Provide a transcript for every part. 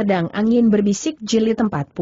Pedang Angin Berbisik Jilid 48.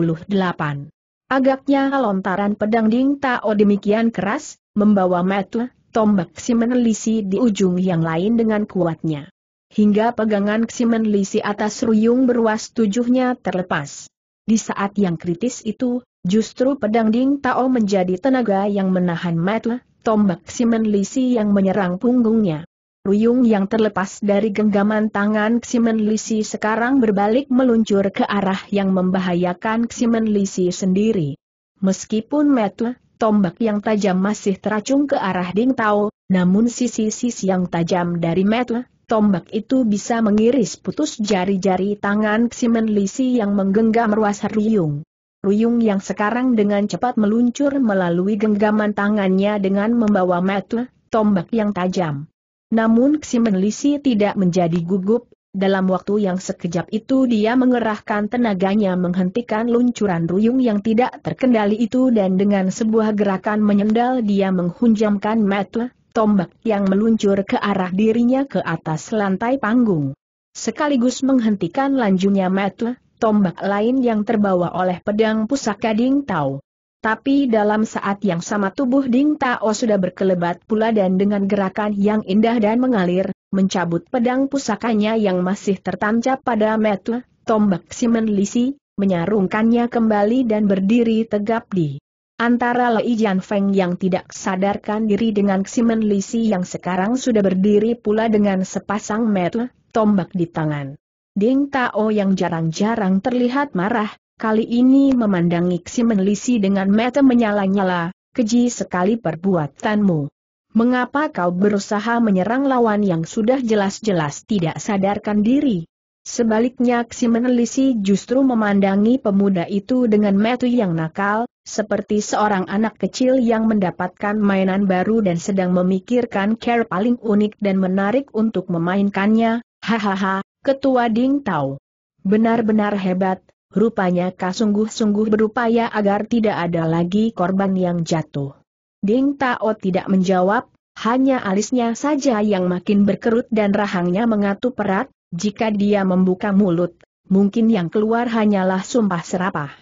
Agaknya lontaran pedang Ding Tao demikian keras, membawa metu, tombak si Lisi di ujung yang lain dengan kuatnya. Hingga pegangan si Lisi atas ruyung beruas tujuhnya terlepas. Di saat yang kritis itu, justru pedang Ding Tao menjadi tenaga yang menahan metu, tombak si Lisi yang menyerang punggungnya. Ruyung yang terlepas dari genggaman tangan Ximen Lisi sekarang berbalik meluncur ke arah yang membahayakan Ximen Lisi sendiri. Meskipun metu, tombak yang tajam masih teracung ke arah Ding Tao, namun sisi-sisi yang tajam dari metu, tombak itu bisa mengiris putus jari-jari tangan Ximen Lisi yang menggenggam ruas Ruyung. Ruyung yang sekarang dengan cepat meluncur melalui genggaman tangannya dengan membawa metu, tombak yang tajam. Namun Ximenlisi tidak menjadi gugup, dalam waktu yang sekejap itu dia mengerahkan tenaganya menghentikan luncuran ruyung yang tidak terkendali itu dan dengan sebuah gerakan menyendal dia menghunjamkan metle, tombak yang meluncur ke arah dirinya ke atas lantai panggung. Sekaligus menghentikan lanjutnya metle, tombak lain yang terbawa oleh pedang pusaka Ding Tao. Tapi dalam saat yang sama tubuh Ding Tao sudah berkelebat pula dan dengan gerakan yang indah dan mengalir, mencabut pedang pusakanya yang masih tertancap pada metu, tombak Simen Lisi, menyarungkannya kembali dan berdiri tegap di antara Lei Jian Feng yang tidak sadarkan diri dengan Simen Lisi yang sekarang sudah berdiri pula dengan sepasang metu, tombak di tangan. Ding Tao yang jarang-jarang terlihat marah, kali ini memandangi Menelisi dengan mata menyala-nyala, keji sekali perbuatanmu. Mengapa kau berusaha menyerang lawan yang sudah jelas-jelas tidak sadarkan diri? Sebaliknya Menelisi justru memandangi pemuda itu dengan mata yang nakal, seperti seorang anak kecil yang mendapatkan mainan baru dan sedang memikirkan care paling unik dan menarik untuk memainkannya, hahaha, ketua Ding Tao. Benar-benar hebat, Rupanya kau sungguh-sungguh berupaya agar tidak ada lagi korban yang jatuh. Ding Tao tidak menjawab, hanya alisnya saja yang makin berkerut dan rahangnya mengatu perat, jika dia membuka mulut, mungkin yang keluar hanyalah sumpah serapah.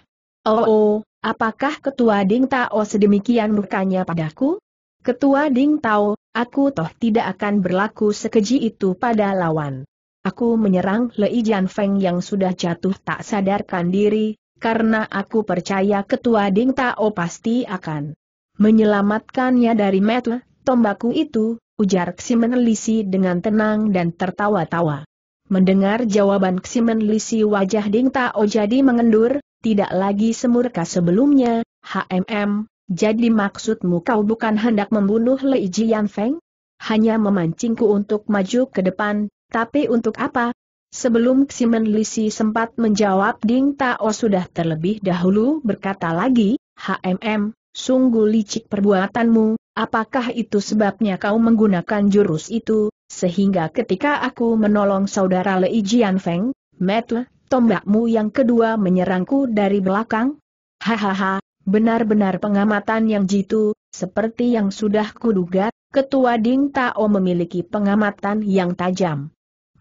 Oh, oh apakah Ketua Ding Tao sedemikian murkanya padaku? Ketua Ding Tao, aku toh tidak akan berlaku sekeji itu pada lawan. Aku menyerang Lei Feng yang sudah jatuh tak sadarkan diri, karena aku percaya ketua Ding Tao pasti akan menyelamatkannya dari metle, tombaku itu, ujar Ximen Lisi dengan tenang dan tertawa-tawa. Mendengar jawaban Ximen Lisi wajah Ding Tao jadi mengendur, tidak lagi semurka sebelumnya, HMM, jadi maksudmu kau bukan hendak membunuh Lei Jianfeng? Hanya memancingku untuk maju ke depan, tapi untuk apa? Sebelum Ximen Lisi sempat menjawab Ding Tao sudah terlebih dahulu berkata lagi, HMM, sungguh licik perbuatanmu, apakah itu sebabnya kau menggunakan jurus itu, sehingga ketika aku menolong saudara Lei Feng, Metu, tombakmu yang kedua menyerangku dari belakang? Hahaha, benar-benar pengamatan yang jitu, seperti yang sudah kuduga, Ketua Ding Tao memiliki pengamatan yang tajam.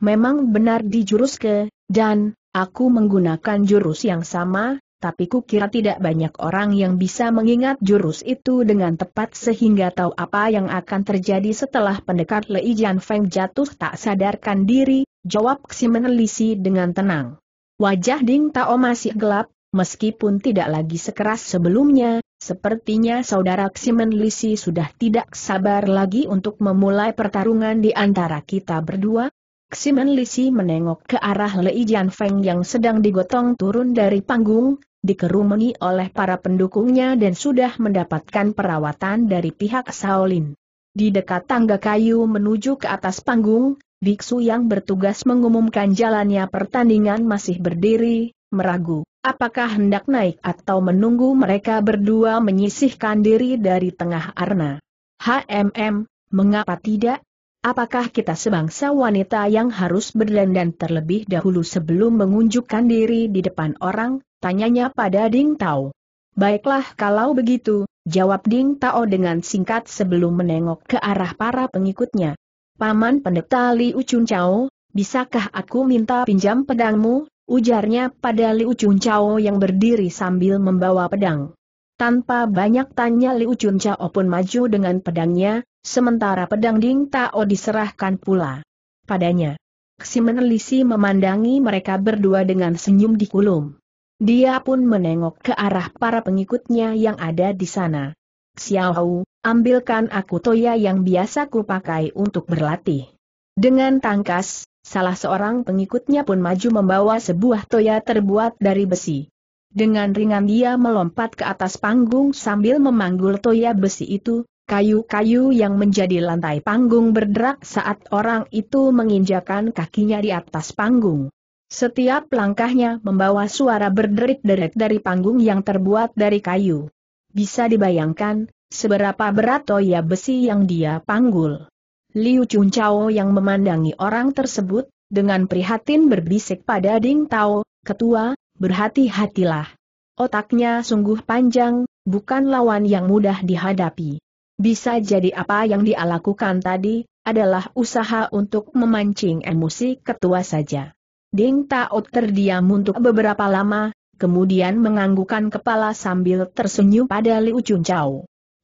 Memang benar di jurus ke, dan, aku menggunakan jurus yang sama, tapi kukira tidak banyak orang yang bisa mengingat jurus itu dengan tepat sehingga tahu apa yang akan terjadi setelah pendekar Lei Jian Feng jatuh tak sadarkan diri, jawab si menelisi dengan tenang. Wajah Ding Tao masih gelap, meskipun tidak lagi sekeras sebelumnya, sepertinya saudara Ximen Lisi sudah tidak sabar lagi untuk memulai pertarungan di antara kita berdua, Simen Lisi menengok ke arah Lei Jian Feng yang sedang digotong turun dari panggung, dikerumuni oleh para pendukungnya dan sudah mendapatkan perawatan dari pihak Shaolin. Di dekat tangga kayu menuju ke atas panggung, biksu yang bertugas mengumumkan jalannya pertandingan masih berdiri, meragu apakah hendak naik atau menunggu mereka berdua menyisihkan diri dari tengah arna. HMM, mengapa tidak? apakah kita sebangsa wanita yang harus berdandan terlebih dahulu sebelum mengunjukkan diri di depan orang? Tanyanya pada Ding Tao. Baiklah kalau begitu, jawab Ding Tao dengan singkat sebelum menengok ke arah para pengikutnya. Paman pendeta Li Chun Chao, bisakah aku minta pinjam pedangmu? Ujarnya pada Liu Chun Chao yang berdiri sambil membawa pedang. Tanpa banyak tanya Liu Chun Chao pun maju dengan pedangnya, sementara pedang Ding Tao diserahkan pula padanya. Ximenelisi memandangi mereka berdua dengan senyum di kulum. Dia pun menengok ke arah para pengikutnya yang ada di sana. Xiao Xiaohu, ambilkan aku toya yang biasa pakai untuk berlatih. Dengan tangkas, salah seorang pengikutnya pun maju membawa sebuah toya terbuat dari besi. Dengan ringan dia melompat ke atas panggung sambil memanggul toya besi itu, Kayu-kayu yang menjadi lantai panggung berderak saat orang itu menginjakan kakinya di atas panggung. Setiap langkahnya membawa suara berderit-derit dari panggung yang terbuat dari kayu. Bisa dibayangkan, seberapa berat toya besi yang dia panggul. Liu Chunchao yang memandangi orang tersebut, dengan prihatin berbisik pada Ding Tao, ketua, berhati-hatilah. Otaknya sungguh panjang, bukan lawan yang mudah dihadapi. Bisa jadi apa yang dia lakukan tadi, adalah usaha untuk memancing emosi ketua saja. Ding Taot terdiam untuk beberapa lama, kemudian menganggukan kepala sambil tersenyum pada Liu Chun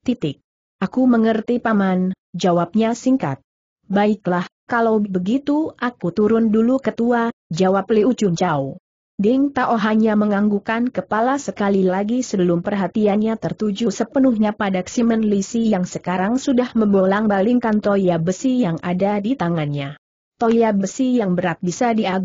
Titik. Aku mengerti paman, jawabnya singkat. Baiklah, kalau begitu aku turun dulu ketua, jawab Liu Chun Ding Tao hanya menganggukan kepala sekali lagi sebelum perhatiannya tertuju sepenuhnya pada Ximen Lisi yang sekarang sudah membolang-balingkan toya besi yang ada di tangannya. Toya besi yang berat bisa dia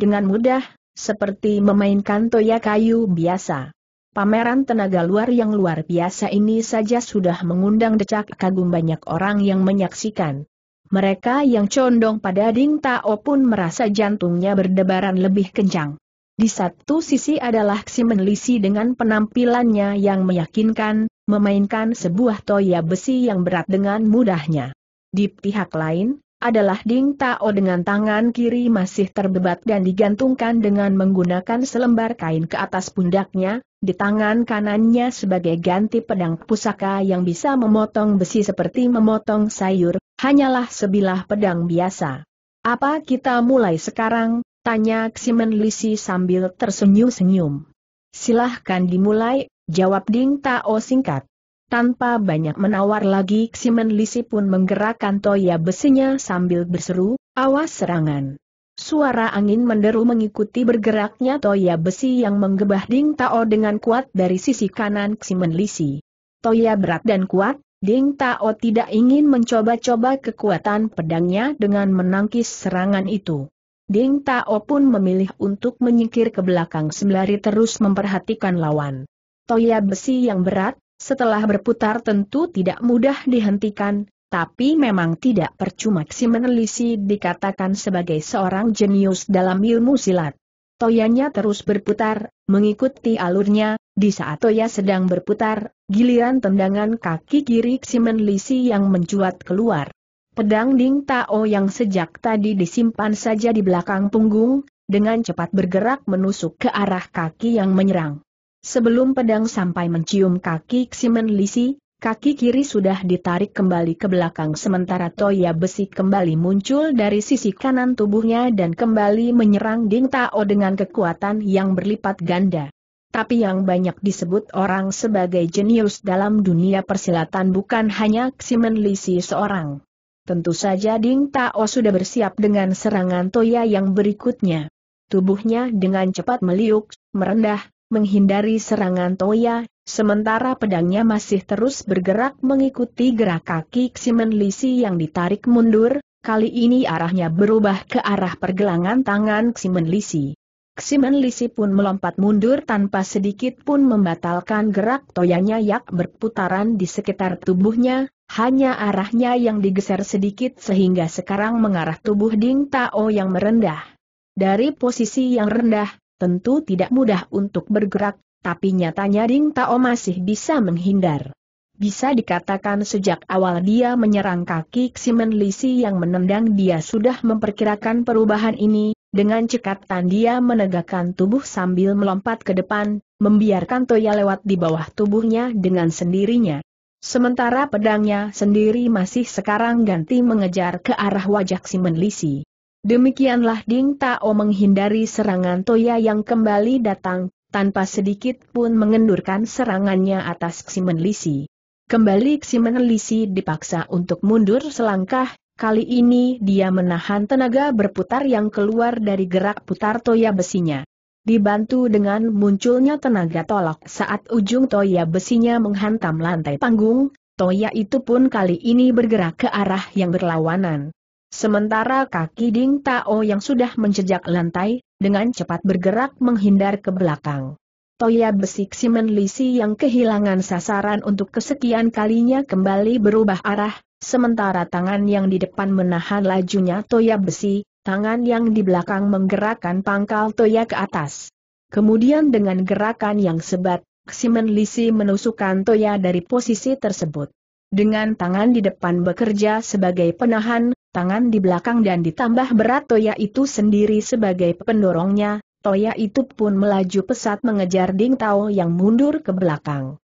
dengan mudah, seperti memainkan toya kayu biasa. Pameran tenaga luar yang luar biasa ini saja sudah mengundang decak kagum banyak orang yang menyaksikan. Mereka yang condong pada Ding Tao pun merasa jantungnya berdebaran lebih kencang. Di satu sisi adalah Ximenlisi dengan penampilannya yang meyakinkan, memainkan sebuah toya besi yang berat dengan mudahnya. Di pihak lain, adalah Ding Tao dengan tangan kiri masih terbebat dan digantungkan dengan menggunakan selembar kain ke atas pundaknya, di tangan kanannya sebagai ganti pedang pusaka yang bisa memotong besi seperti memotong sayur, hanyalah sebilah pedang biasa. Apa kita mulai sekarang, Tanya Ximen Lisi sambil tersenyum-senyum. Silahkan dimulai, jawab Ding Tao singkat. Tanpa banyak menawar lagi Ximen Lisi pun menggerakkan toya besinya sambil berseru, awas serangan. Suara angin menderu mengikuti bergeraknya toya besi yang menggebah Ding Tao dengan kuat dari sisi kanan Ximen Lisi. Toya berat dan kuat, Ding Tao tidak ingin mencoba-coba kekuatan pedangnya dengan menangkis serangan itu. Ding Tao pun memilih untuk menyingkir ke belakang sembari terus memperhatikan lawan. Toya besi yang berat, setelah berputar tentu tidak mudah dihentikan, tapi memang tidak percuma si menelisi dikatakan sebagai seorang jenius dalam ilmu silat. Toyanya terus berputar, mengikuti alurnya, di saat Toya sedang berputar, giliran tendangan kaki kiri Ximen Lisi yang mencuat keluar. Pedang Ding Tao yang sejak tadi disimpan saja di belakang punggung, dengan cepat bergerak menusuk ke arah kaki yang menyerang. Sebelum pedang sampai mencium kaki Ximen Lisi, kaki kiri sudah ditarik kembali ke belakang sementara Toya besi kembali muncul dari sisi kanan tubuhnya dan kembali menyerang Ding Tao dengan kekuatan yang berlipat ganda. Tapi yang banyak disebut orang sebagai jenius dalam dunia persilatan bukan hanya Ximen Lisi seorang. Tentu saja Ding Tao sudah bersiap dengan serangan Toya yang berikutnya. Tubuhnya dengan cepat meliuk, merendah, menghindari serangan Toya, sementara pedangnya masih terus bergerak mengikuti gerak kaki Ximen Lisi yang ditarik mundur, kali ini arahnya berubah ke arah pergelangan tangan Ximen Lisi. Ximen Lisi pun melompat mundur tanpa sedikit pun membatalkan gerak toyanya yak berputaran di sekitar tubuhnya, hanya arahnya yang digeser sedikit sehingga sekarang mengarah tubuh Ding Tao yang merendah. Dari posisi yang rendah, tentu tidak mudah untuk bergerak, tapi nyatanya Ding Tao masih bisa menghindar. Bisa dikatakan sejak awal dia menyerang kaki Ximen Lisi yang menendang dia sudah memperkirakan perubahan ini, dengan cekatan dia menegakkan tubuh sambil melompat ke depan, membiarkan Toya lewat di bawah tubuhnya dengan sendirinya. Sementara pedangnya sendiri masih sekarang ganti mengejar ke arah wajah Simen Lisi. Demikianlah Ding Tao menghindari serangan Toya yang kembali datang, tanpa sedikit pun mengendurkan serangannya atas Simen Lisi. Kembali Simen Lisi dipaksa untuk mundur selangkah, kali ini dia menahan tenaga berputar yang keluar dari gerak putar Toya besinya. Dibantu dengan munculnya tenaga tolak saat ujung toya besinya menghantam lantai panggung, toya itu pun kali ini bergerak ke arah yang berlawanan. Sementara kaki Ding Tao yang sudah menjejak lantai, dengan cepat bergerak menghindar ke belakang. Toya besi Ximen Lisi yang kehilangan sasaran untuk kesekian kalinya kembali berubah arah, sementara tangan yang di depan menahan lajunya Toya besi, tangan yang di belakang menggerakkan pangkal toya ke atas. Kemudian dengan gerakan yang sebat, Ximen Lisi menusukkan toya dari posisi tersebut. Dengan tangan di depan bekerja sebagai penahan, tangan di belakang dan ditambah berat toya itu sendiri sebagai pendorongnya, toya itu pun melaju pesat mengejar Ding Tao yang mundur ke belakang.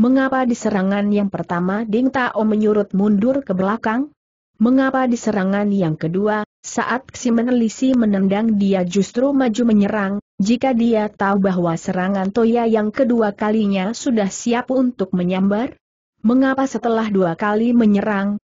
Mengapa di serangan yang pertama Ding Tao menyurut mundur ke belakang? Mengapa di serangan yang kedua, saat Lisi menendang dia justru maju menyerang, jika dia tahu bahwa serangan Toya yang kedua kalinya sudah siap untuk menyambar? Mengapa setelah dua kali menyerang,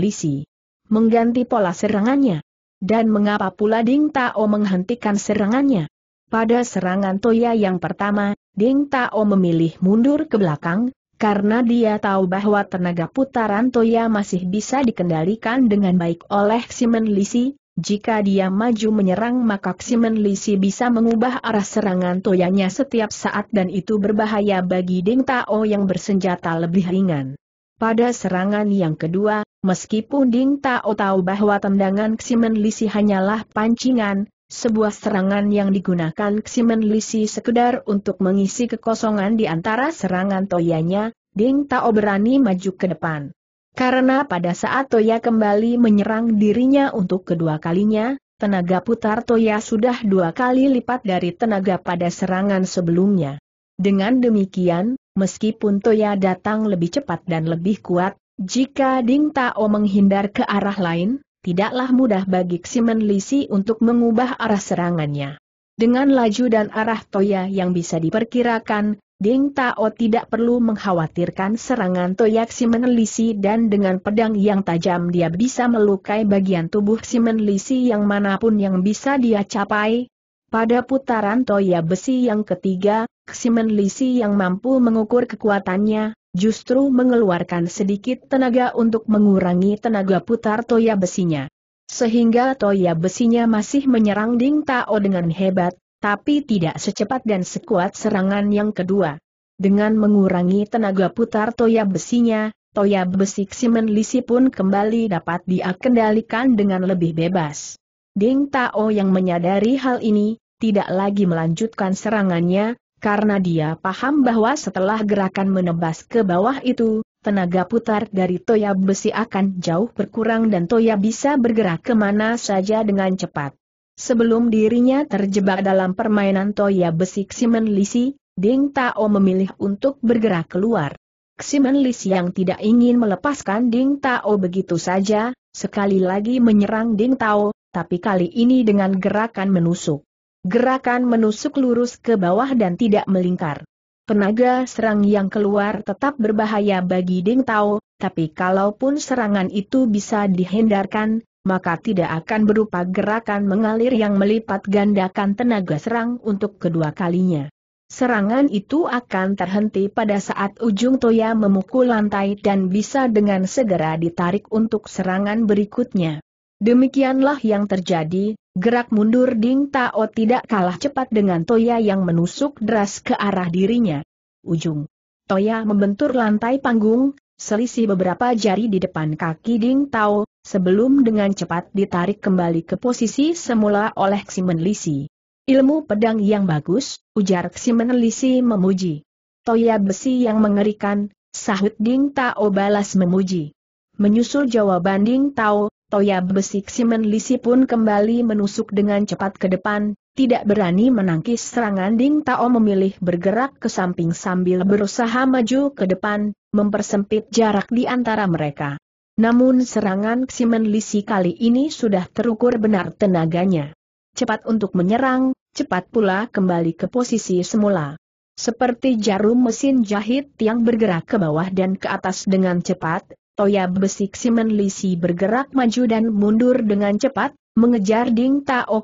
Lisi mengganti pola serangannya? Dan mengapa pula Ding Tao menghentikan serangannya? Pada serangan Toya yang pertama, Ding Tao memilih mundur ke belakang, karena dia tahu bahwa tenaga putaran Toya masih bisa dikendalikan dengan baik oleh Ximen Lisi, jika dia maju menyerang maka Ximen Lisi bisa mengubah arah serangan toyanya setiap saat dan itu berbahaya bagi Deng Tao yang bersenjata lebih ringan. Pada serangan yang kedua, meskipun Ding Tao tahu bahwa tendangan Ximen Lisi hanyalah pancingan, sebuah serangan yang digunakan Ximen Lisi sekedar untuk mengisi kekosongan di antara serangan toyanya, Ding Tao berani maju ke depan. Karena pada saat Toya kembali menyerang dirinya untuk kedua kalinya, tenaga putar Toya sudah dua kali lipat dari tenaga pada serangan sebelumnya. Dengan demikian, meskipun Toya datang lebih cepat dan lebih kuat, jika Ding Tao menghindar ke arah lain, tidaklah mudah bagi Ximen Lisi untuk mengubah arah serangannya. Dengan laju dan arah Toya yang bisa diperkirakan, Ding Tao tidak perlu mengkhawatirkan serangan toyak Simen Lisi dan dengan pedang yang tajam dia bisa melukai bagian tubuh Simen Lisi yang manapun yang bisa dia capai. Pada putaran toya besi yang ketiga, Simen Lisi yang mampu mengukur kekuatannya, justru mengeluarkan sedikit tenaga untuk mengurangi tenaga putar toya besinya. Sehingga toya besinya masih menyerang Ding Tao dengan hebat, tapi tidak secepat dan sekuat serangan yang kedua. Dengan mengurangi tenaga putar toya besinya, toya besi Ximen Lisi pun kembali dapat diakendalikan dengan lebih bebas. Ding Tao yang menyadari hal ini, tidak lagi melanjutkan serangannya, karena dia paham bahwa setelah gerakan menebas ke bawah itu, tenaga putar dari toya besi akan jauh berkurang dan toya bisa bergerak kemana saja dengan cepat. Sebelum dirinya terjebak dalam permainan Toya besi Ximen Lisi, Ding Tao memilih untuk bergerak keluar. Ximen Lisi yang tidak ingin melepaskan Ding Tao begitu saja, sekali lagi menyerang Ding Tao, tapi kali ini dengan gerakan menusuk. Gerakan menusuk lurus ke bawah dan tidak melingkar. Tenaga serang yang keluar tetap berbahaya bagi Ding Tao, tapi kalaupun serangan itu bisa dihindarkan, maka tidak akan berupa gerakan mengalir yang melipat gandakan tenaga serang untuk kedua kalinya. Serangan itu akan terhenti pada saat ujung toya memukul lantai dan bisa dengan segera ditarik untuk serangan berikutnya. Demikianlah yang terjadi, gerak mundur Ding Tao tidak kalah cepat dengan toya yang menusuk deras ke arah dirinya. Ujung toya membentur lantai panggung, selisih beberapa jari di depan kaki Ding Tao, sebelum dengan cepat ditarik kembali ke posisi semula oleh Ximen Lisi. Ilmu pedang yang bagus, ujar Ximen Lisi memuji. Toya besi yang mengerikan, sahut Ding Tao balas memuji. Menyusul jawaban Ding Tao, Toya besi Ximen Lisi pun kembali menusuk dengan cepat ke depan, tidak berani menangkis serangan Ding Tao memilih bergerak ke samping sambil berusaha maju ke depan, mempersempit jarak di antara mereka. Namun serangan Ximen Lisi kali ini sudah terukur benar tenaganya. Cepat untuk menyerang, cepat pula kembali ke posisi semula. Seperti jarum mesin jahit yang bergerak ke bawah dan ke atas dengan cepat, Toya Besi Ximen Lisi bergerak maju dan mundur dengan cepat, mengejar Ding Tao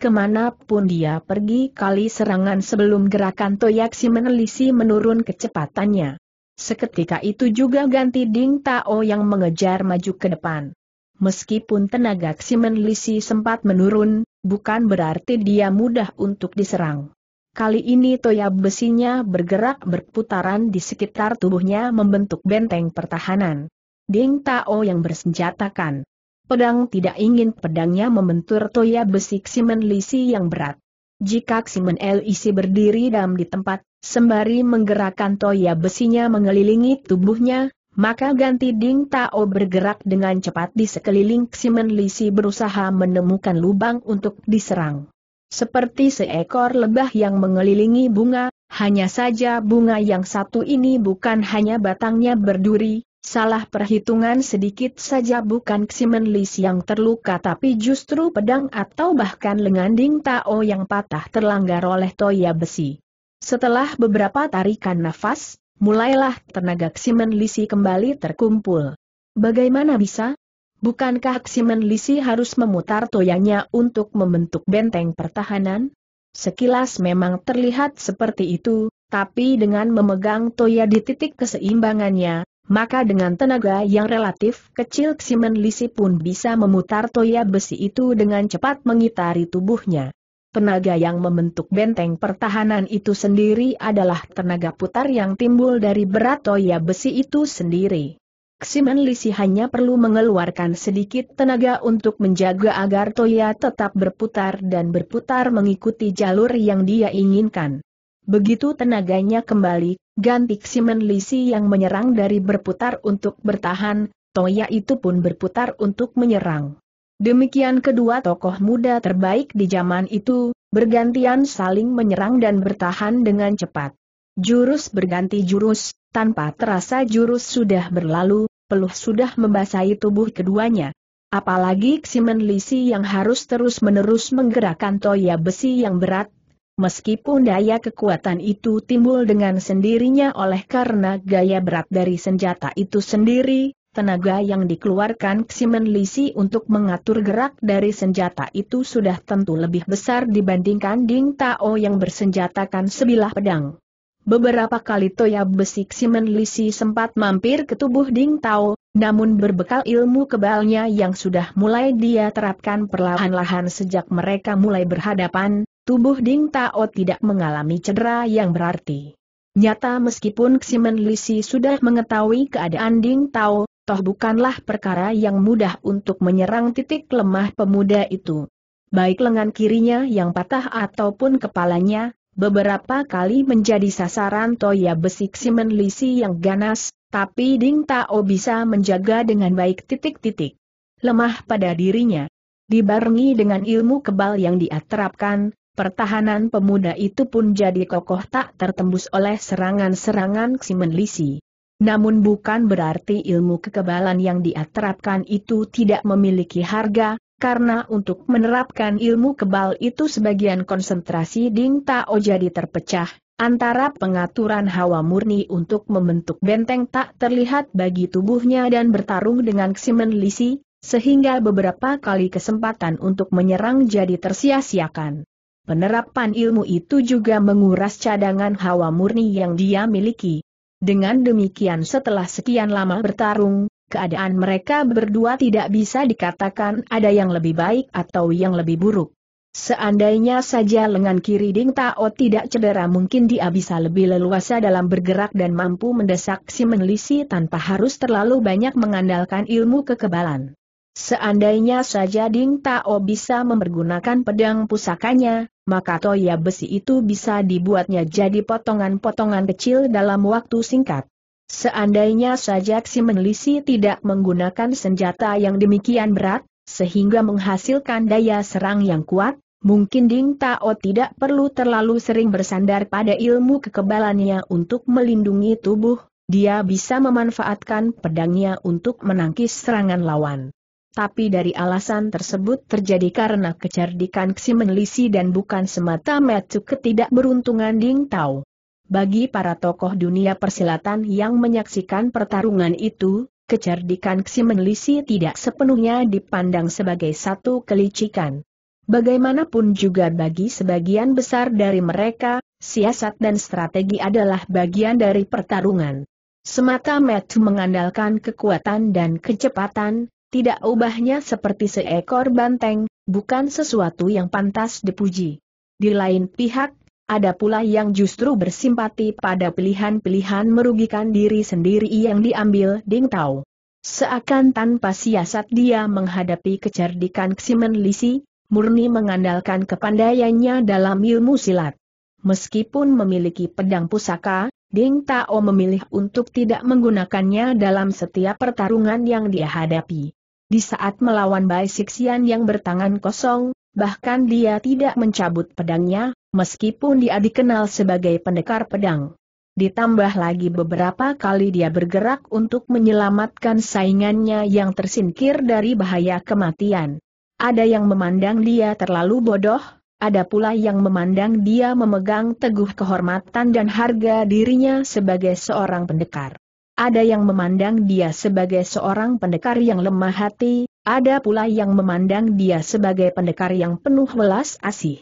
pun dia pergi kali serangan sebelum gerakan Toya Ximen Lisi menurun kecepatannya. Seketika itu juga ganti Ding Tao yang mengejar maju ke depan. Meskipun tenaga Ximen Lisi sempat menurun, bukan berarti dia mudah untuk diserang. Kali ini toya besinya bergerak berputaran di sekitar tubuhnya membentuk benteng pertahanan. Ding Tao yang bersenjatakan. Pedang tidak ingin pedangnya membentur toya besi Ximen Lisi yang berat. Jika Ximen Lisi berdiri dalam di tempat, Sembari menggerakkan toya besinya mengelilingi tubuhnya, maka ganti Ding Tao bergerak dengan cepat di sekeliling Ximen Lisi berusaha menemukan lubang untuk diserang. Seperti seekor lebah yang mengelilingi bunga, hanya saja bunga yang satu ini bukan hanya batangnya berduri, salah perhitungan sedikit saja bukan Ximen Lisi yang terluka tapi justru pedang atau bahkan lengan Ding Tao yang patah terlanggar oleh toya besi. Setelah beberapa tarikan nafas, mulailah tenaga Ximen Lisi kembali terkumpul. Bagaimana bisa? Bukankah Ximen Lisi harus memutar toyanya untuk membentuk benteng pertahanan? Sekilas memang terlihat seperti itu, tapi dengan memegang toya di titik keseimbangannya, maka dengan tenaga yang relatif kecil Ximen Lisi pun bisa memutar toya besi itu dengan cepat mengitari tubuhnya. Tenaga yang membentuk benteng pertahanan itu sendiri adalah tenaga putar yang timbul dari berat toya besi itu sendiri. Ximen Lisi hanya perlu mengeluarkan sedikit tenaga untuk menjaga agar toya tetap berputar dan berputar mengikuti jalur yang dia inginkan. Begitu tenaganya kembali, ganti Ximen Lisi yang menyerang dari berputar untuk bertahan, toya itu pun berputar untuk menyerang. Demikian kedua tokoh muda terbaik di zaman itu, bergantian saling menyerang dan bertahan dengan cepat. Jurus berganti jurus, tanpa terasa jurus sudah berlalu, peluh sudah membasahi tubuh keduanya. Apalagi Ximen Lisi yang harus terus-menerus menggerakkan toya besi yang berat, meskipun daya kekuatan itu timbul dengan sendirinya oleh karena gaya berat dari senjata itu sendiri, Tenaga yang dikeluarkan Ximen Lisi untuk mengatur gerak dari senjata itu sudah tentu lebih besar dibandingkan Ding Tao yang bersenjatakan sebilah pedang. Beberapa kali Toya besi Ximen Lisi sempat mampir ke tubuh Ding Tao, namun berbekal ilmu kebalnya yang sudah mulai dia terapkan perlahan-lahan sejak mereka mulai berhadapan, tubuh Ding Tao tidak mengalami cedera yang berarti. Nyata meskipun Ximen Lisi sudah mengetahui keadaan Ding Tao, toh bukanlah perkara yang mudah untuk menyerang titik lemah pemuda itu. Baik lengan kirinya yang patah ataupun kepalanya, beberapa kali menjadi sasaran Toya besi Simen Lisi yang ganas, tapi Ding Tao bisa menjaga dengan baik titik-titik lemah pada dirinya. Dibarengi dengan ilmu kebal yang diaterapkan, pertahanan pemuda itu pun jadi kokoh tak tertembus oleh serangan-serangan Ximen Lisi. Namun bukan berarti ilmu kekebalan yang diaterapkan itu tidak memiliki harga, karena untuk menerapkan ilmu kebal itu sebagian konsentrasi Ding Tao jadi terpecah, antara pengaturan hawa murni untuk membentuk benteng tak terlihat bagi tubuhnya dan bertarung dengan Ximen Lisi, sehingga beberapa kali kesempatan untuk menyerang jadi tersia-siakan. Penerapan ilmu itu juga menguras cadangan hawa murni yang dia miliki, dengan demikian setelah sekian lama bertarung, keadaan mereka berdua tidak bisa dikatakan ada yang lebih baik atau yang lebih buruk. Seandainya saja lengan kiri Ding Tao tidak cedera mungkin dia bisa lebih leluasa dalam bergerak dan mampu mendesak si menelisi tanpa harus terlalu banyak mengandalkan ilmu kekebalan. Seandainya saja Ding Tao bisa mempergunakan pedang pusakanya, maka toya besi itu bisa dibuatnya jadi potongan-potongan kecil dalam waktu singkat. Seandainya saja si Ximenlisi tidak menggunakan senjata yang demikian berat, sehingga menghasilkan daya serang yang kuat, mungkin Ding Tao tidak perlu terlalu sering bersandar pada ilmu kekebalannya untuk melindungi tubuh, dia bisa memanfaatkan pedangnya untuk menangkis serangan lawan tapi dari alasan tersebut terjadi karena kecerdikan Menlisi dan bukan semata-mata ketidakberuntungan Ding Tao. Bagi para tokoh dunia persilatan yang menyaksikan pertarungan itu, kecerdikan Menlisi tidak sepenuhnya dipandang sebagai satu kelicikan. Bagaimanapun juga bagi sebagian besar dari mereka, siasat dan strategi adalah bagian dari pertarungan. Semata-mata mengandalkan kekuatan dan kecepatan, tidak ubahnya seperti seekor banteng, bukan sesuatu yang pantas dipuji. Di lain pihak, ada pula yang justru bersimpati pada pilihan-pilihan merugikan diri sendiri yang diambil Ding Tao. Seakan tanpa siasat dia menghadapi kecerdikan Ximen Lisi, murni mengandalkan kepandaiannya dalam ilmu silat. Meskipun memiliki pedang pusaka, Ding Tao memilih untuk tidak menggunakannya dalam setiap pertarungan yang dia hadapi. Di saat melawan Bai Sixian yang bertangan kosong, bahkan dia tidak mencabut pedangnya, meskipun dia dikenal sebagai pendekar pedang. Ditambah lagi beberapa kali dia bergerak untuk menyelamatkan saingannya yang tersingkir dari bahaya kematian. Ada yang memandang dia terlalu bodoh, ada pula yang memandang dia memegang teguh kehormatan dan harga dirinya sebagai seorang pendekar. Ada yang memandang dia sebagai seorang pendekar yang lemah hati, ada pula yang memandang dia sebagai pendekar yang penuh welas asih.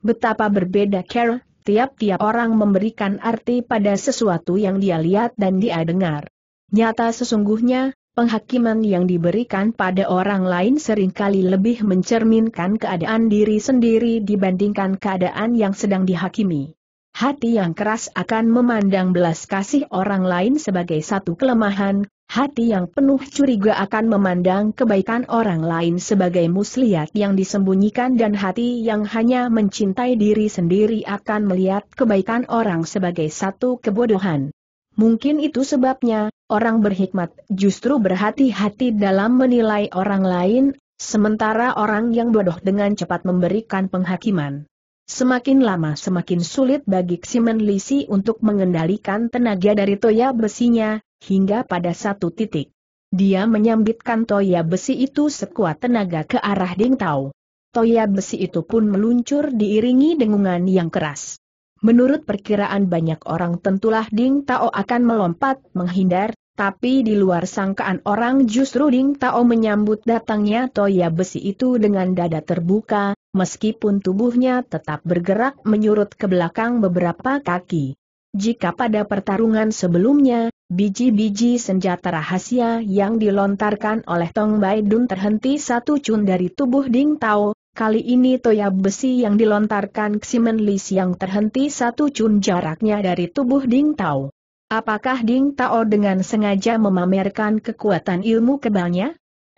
Betapa berbeda Carol, tiap-tiap orang memberikan arti pada sesuatu yang dia lihat dan dia dengar. Nyata sesungguhnya, penghakiman yang diberikan pada orang lain seringkali lebih mencerminkan keadaan diri sendiri dibandingkan keadaan yang sedang dihakimi. Hati yang keras akan memandang belas kasih orang lain sebagai satu kelemahan, hati yang penuh curiga akan memandang kebaikan orang lain sebagai muslihat yang disembunyikan dan hati yang hanya mencintai diri sendiri akan melihat kebaikan orang sebagai satu kebodohan. Mungkin itu sebabnya, orang berhikmat justru berhati-hati dalam menilai orang lain, sementara orang yang bodoh dengan cepat memberikan penghakiman. Semakin lama semakin sulit bagi Ximen Lisi untuk mengendalikan tenaga dari toya besinya, hingga pada satu titik. Dia menyambitkan toya besi itu sekuat tenaga ke arah Ding Tao. Toya besi itu pun meluncur diiringi dengungan yang keras. Menurut perkiraan banyak orang tentulah Ding Tao akan melompat menghindar, tapi di luar sangkaan orang justru Ding Tao menyambut datangnya Toya besi itu dengan dada terbuka, meskipun tubuhnya tetap bergerak menyurut ke belakang beberapa kaki. Jika pada pertarungan sebelumnya, biji-biji senjata rahasia yang dilontarkan oleh Tong Bai Dun terhenti satu cun dari tubuh Ding Tao, kali ini toya besi yang dilontarkan Ximen Li yang terhenti satu cun jaraknya dari tubuh Ding Tao. Apakah Ding Tao dengan sengaja memamerkan kekuatan ilmu kebalnya?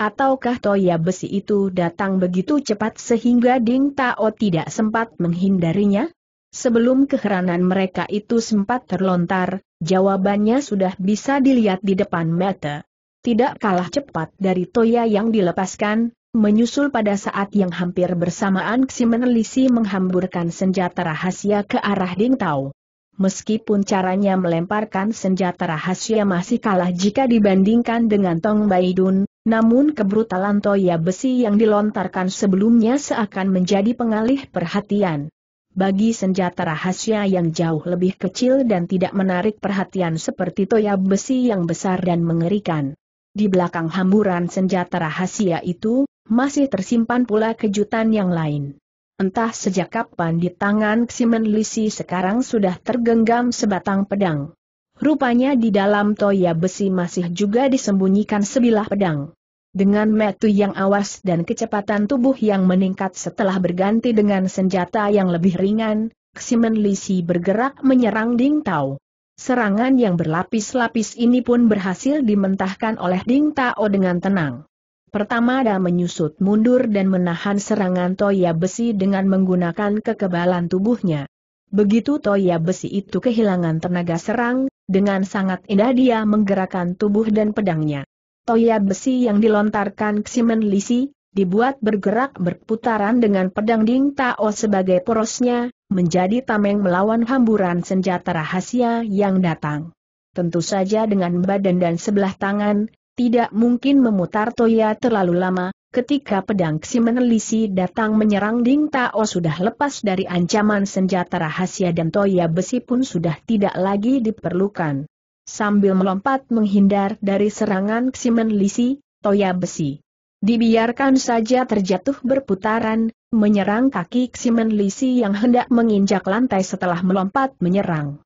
Ataukah toya besi itu datang begitu cepat sehingga Ding Tao tidak sempat menghindarinya? Sebelum keheranan mereka itu sempat terlontar, jawabannya sudah bisa dilihat di depan mata. Tidak kalah cepat dari toya yang dilepaskan, menyusul pada saat yang hampir bersamaan si menelisi menghamburkan senjata rahasia ke arah Ding Tao. Meskipun caranya melemparkan senjata rahasia masih kalah jika dibandingkan dengan Tong Baidun, namun kebrutalan toya besi yang dilontarkan sebelumnya seakan menjadi pengalih perhatian. Bagi senjata rahasia yang jauh lebih kecil dan tidak menarik perhatian seperti toya besi yang besar dan mengerikan. Di belakang hamburan senjata rahasia itu, masih tersimpan pula kejutan yang lain. Entah sejak kapan di tangan Ximen Lisi sekarang sudah tergenggam sebatang pedang. Rupanya di dalam toya besi masih juga disembunyikan sebilah pedang. Dengan metu yang awas dan kecepatan tubuh yang meningkat setelah berganti dengan senjata yang lebih ringan, Ximen Lisi bergerak menyerang Ding Tao. Serangan yang berlapis-lapis ini pun berhasil dimentahkan oleh Ding Tao dengan tenang. Pertama ada menyusut mundur dan menahan serangan Toya besi dengan menggunakan kekebalan tubuhnya. Begitu Toya besi itu kehilangan tenaga serang, dengan sangat indah dia menggerakkan tubuh dan pedangnya. Toya besi yang dilontarkan Ximen Lisi, dibuat bergerak berputaran dengan pedang Ding Tao sebagai porosnya, menjadi tameng melawan hamburan senjata rahasia yang datang. Tentu saja dengan badan dan sebelah tangan, tidak mungkin memutar Toya terlalu lama, ketika pedang menelisi datang menyerang Ding Tao sudah lepas dari ancaman senjata rahasia dan toya besi pun sudah tidak lagi diperlukan. Sambil melompat menghindar dari serangan menelisi, toya besi dibiarkan saja terjatuh berputaran, menyerang kaki menelisi yang hendak menginjak lantai setelah melompat menyerang.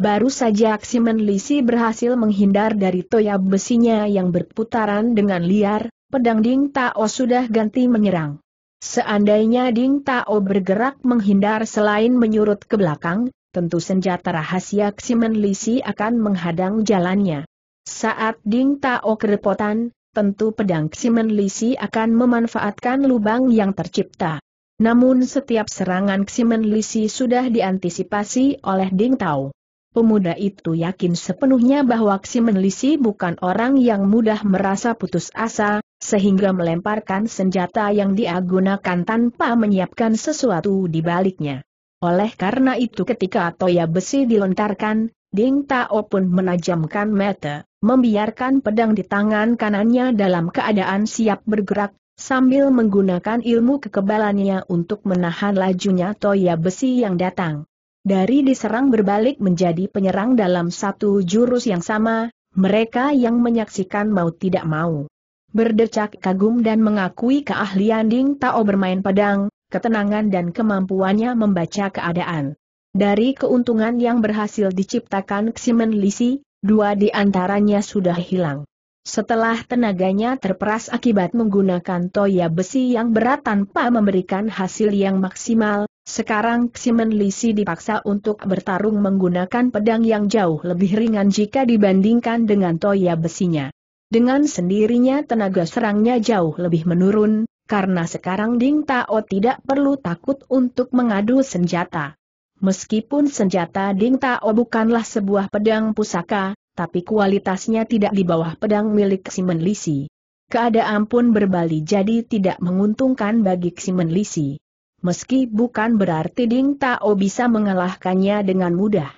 Baru saja Ximen Lisi berhasil menghindar dari toya besinya yang berputaran dengan liar, pedang Ding Tao sudah ganti menyerang. Seandainya Ding Tao bergerak menghindar selain menyurut ke belakang, tentu senjata rahasia Ximen Lisi akan menghadang jalannya. Saat Ding Tao kerepotan, tentu pedang Ximen Lisi akan memanfaatkan lubang yang tercipta. Namun setiap serangan Ximen Lisi sudah diantisipasi oleh Ding Tao. Pemuda itu yakin sepenuhnya bahwa Ximenlisi bukan orang yang mudah merasa putus asa, sehingga melemparkan senjata yang diagunakan tanpa menyiapkan sesuatu di baliknya. Oleh karena itu ketika toya besi dilontarkan, Ding Tao pun menajamkan mata, membiarkan pedang di tangan kanannya dalam keadaan siap bergerak, sambil menggunakan ilmu kekebalannya untuk menahan lajunya toya besi yang datang. Dari diserang berbalik menjadi penyerang dalam satu jurus yang sama, mereka yang menyaksikan mau tidak mau. Berdecak kagum dan mengakui keahlian Ding Tao bermain pedang, ketenangan dan kemampuannya membaca keadaan. Dari keuntungan yang berhasil diciptakan Ximen Lisi, dua di antaranya sudah hilang. Setelah tenaganya terperas akibat menggunakan toya besi yang berat tanpa memberikan hasil yang maksimal, sekarang Ximen Lisi dipaksa untuk bertarung menggunakan pedang yang jauh lebih ringan jika dibandingkan dengan toya besinya. Dengan sendirinya tenaga serangnya jauh lebih menurun, karena sekarang Ding Tao tidak perlu takut untuk mengadu senjata. Meskipun senjata Ding Tao bukanlah sebuah pedang pusaka, tapi kualitasnya tidak di bawah pedang milik Ximen Lisi. Keadaan pun berbalik jadi tidak menguntungkan bagi Ximen Lisi. Meski bukan berarti Ding Tao bisa mengalahkannya dengan mudah.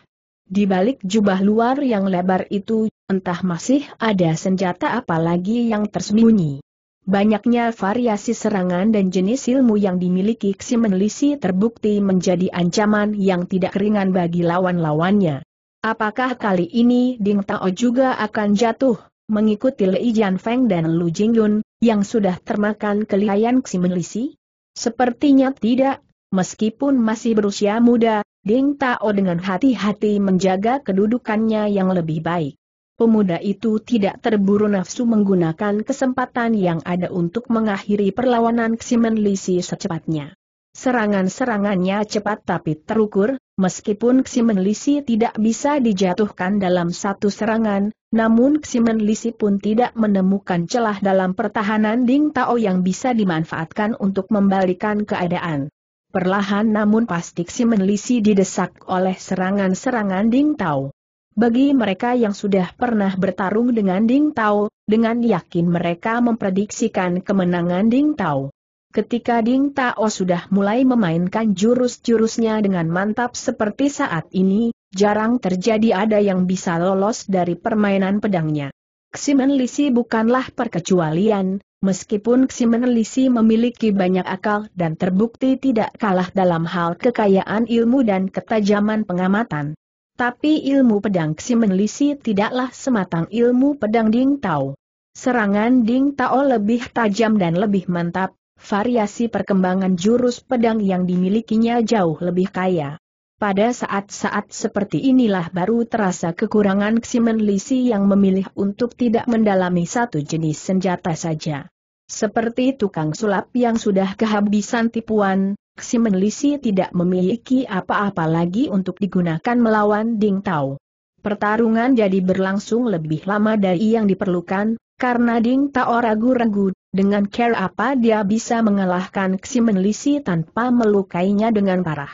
Di balik jubah luar yang lebar itu, entah masih ada senjata apa lagi yang tersembunyi. Banyaknya variasi serangan dan jenis ilmu yang dimiliki Ximenlisi terbukti menjadi ancaman yang tidak ringan bagi lawan-lawannya. Apakah kali ini Ding Tao juga akan jatuh, mengikuti Lei Jianfeng Feng dan Lu Jingyun, yang sudah termakan kelihayan Ximenlisi? Sepertinya tidak, meskipun masih berusia muda, Ding Tao dengan hati-hati menjaga kedudukannya yang lebih baik. Pemuda itu tidak terburu nafsu menggunakan kesempatan yang ada untuk mengakhiri perlawanan Ximen Lisi secepatnya. Serangan-serangannya cepat tapi terukur, meskipun Ximen Lisi tidak bisa dijatuhkan dalam satu serangan, namun Ximen Lisi pun tidak menemukan celah dalam pertahanan Ding Tao yang bisa dimanfaatkan untuk membalikan keadaan. Perlahan namun pasti Ximen Lisi didesak oleh serangan-serangan Ding Tao. Bagi mereka yang sudah pernah bertarung dengan Ding Tao, dengan yakin mereka memprediksikan kemenangan Ding Tao. Ketika Ding Tao sudah mulai memainkan jurus-jurusnya dengan mantap seperti saat ini, jarang terjadi ada yang bisa lolos dari permainan pedangnya. Ximen Lisi bukanlah perkecualian, meskipun Ximen Lisi memiliki banyak akal dan terbukti tidak kalah dalam hal kekayaan ilmu dan ketajaman pengamatan. Tapi ilmu pedang Ximen Lisi tidaklah sematang ilmu pedang Ding Tao. Serangan Ding Tao lebih tajam dan lebih mantap, variasi perkembangan jurus pedang yang dimilikinya jauh lebih kaya. Pada saat-saat seperti inilah baru terasa kekurangan Ximen Lisi yang memilih untuk tidak mendalami satu jenis senjata saja. Seperti tukang sulap yang sudah kehabisan tipuan, Ximen Lisi tidak memiliki apa-apa lagi untuk digunakan melawan Ding Tao. Pertarungan jadi berlangsung lebih lama dari yang diperlukan, karena Ding Tao ragu-ragu dengan care apa dia bisa mengalahkan Lisi tanpa melukainya dengan parah.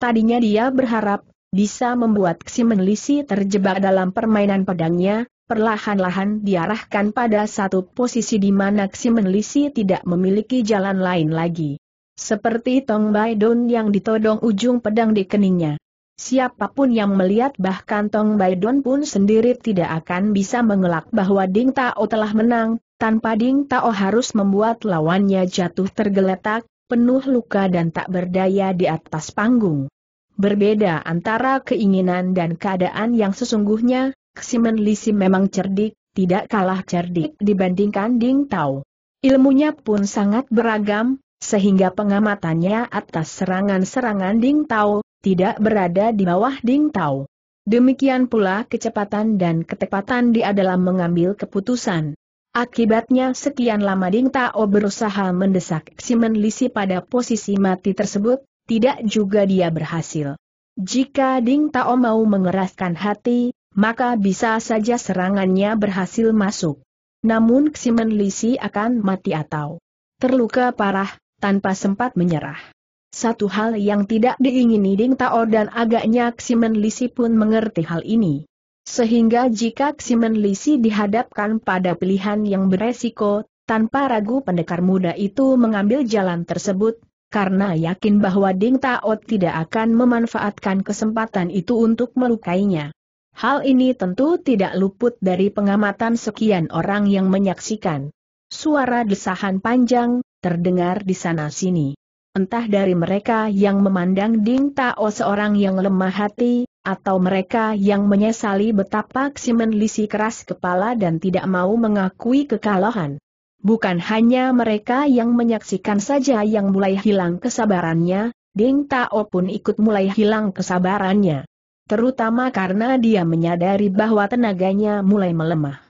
Tadinya dia berharap, bisa membuat Lisi terjebak dalam permainan pedangnya, perlahan-lahan diarahkan pada satu posisi di mana Lisi tidak memiliki jalan lain lagi. Seperti Tong Bai Don yang ditodong ujung pedang di keningnya. Siapapun yang melihat bahkan Tong Baidon pun sendiri tidak akan bisa mengelak bahwa Ding Tao telah menang, tanpa Ding Tao harus membuat lawannya jatuh tergeletak, penuh luka dan tak berdaya di atas panggung. Berbeda antara keinginan dan keadaan yang sesungguhnya, Ximen Lisi memang cerdik, tidak kalah cerdik dibandingkan Ding Tao. Ilmunya pun sangat beragam, sehingga pengamatannya atas serangan-serangan Ding Tao, tidak berada di bawah Ding Tao. Demikian pula kecepatan dan ketepatan dia dalam mengambil keputusan. Akibatnya sekian lama Ding Tao berusaha mendesak Ximen Lisi pada posisi mati tersebut, tidak juga dia berhasil. Jika Ding Tao mau mengeraskan hati, maka bisa saja serangannya berhasil masuk. Namun Ximen Lisi akan mati atau terluka parah, tanpa sempat menyerah. Satu hal yang tidak diingini Ding Tao dan agaknya Ximen Lisi pun mengerti hal ini. Sehingga jika Ximen Lisi dihadapkan pada pilihan yang beresiko, tanpa ragu pendekar muda itu mengambil jalan tersebut, karena yakin bahwa Ding Taot tidak akan memanfaatkan kesempatan itu untuk melukainya. Hal ini tentu tidak luput dari pengamatan sekian orang yang menyaksikan. Suara desahan panjang, terdengar di sana-sini. Entah dari mereka yang memandang Ding Tao seorang yang lemah hati, atau mereka yang menyesali betapa Ximen Lisi keras kepala dan tidak mau mengakui kekalahan. Bukan hanya mereka yang menyaksikan saja yang mulai hilang kesabarannya, Ding Tao pun ikut mulai hilang kesabarannya. Terutama karena dia menyadari bahwa tenaganya mulai melemah.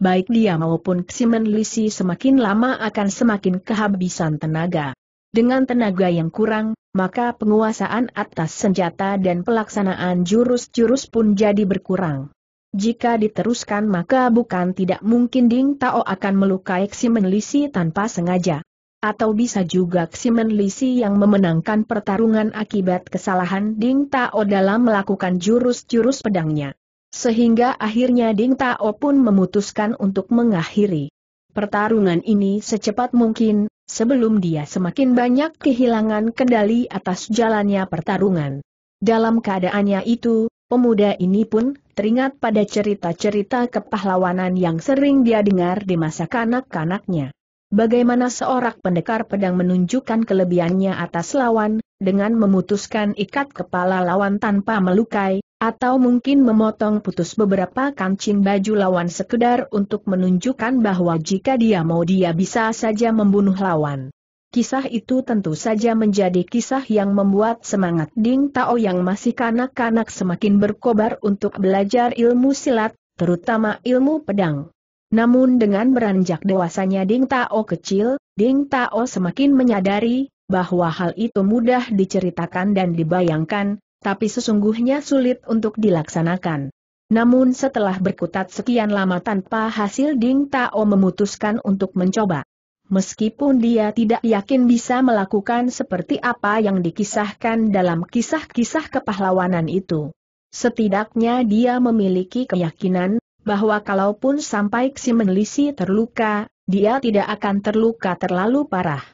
Baik dia maupun Ximen Lisi semakin lama akan semakin kehabisan tenaga. Dengan tenaga yang kurang, maka penguasaan atas senjata dan pelaksanaan jurus-jurus pun jadi berkurang. Jika diteruskan maka bukan tidak mungkin Ding Tao akan melukai Ximen Lisi tanpa sengaja. Atau bisa juga Ximen Lisi yang memenangkan pertarungan akibat kesalahan Ding Tao dalam melakukan jurus-jurus pedangnya. Sehingga akhirnya Ding Tao pun memutuskan untuk mengakhiri pertarungan ini secepat mungkin, sebelum dia semakin banyak kehilangan kendali atas jalannya pertarungan. Dalam keadaannya itu, pemuda ini pun teringat pada cerita-cerita kepahlawanan yang sering dia dengar di masa kanak-kanaknya. Bagaimana seorang pendekar pedang menunjukkan kelebihannya atas lawan, dengan memutuskan ikat kepala lawan tanpa melukai, atau mungkin memotong putus beberapa kancing baju lawan sekedar untuk menunjukkan bahwa jika dia mau dia bisa saja membunuh lawan. Kisah itu tentu saja menjadi kisah yang membuat semangat Ding Tao yang masih kanak-kanak semakin berkobar untuk belajar ilmu silat, terutama ilmu pedang. Namun dengan beranjak dewasanya Ding Tao kecil, Ding Tao semakin menyadari bahwa hal itu mudah diceritakan dan dibayangkan, tapi sesungguhnya sulit untuk dilaksanakan. Namun setelah berkutat sekian lama tanpa hasil Ding Tao memutuskan untuk mencoba. Meskipun dia tidak yakin bisa melakukan seperti apa yang dikisahkan dalam kisah-kisah kepahlawanan itu. Setidaknya dia memiliki keyakinan, bahwa kalaupun sampai Ximenlisi terluka, dia tidak akan terluka terlalu parah.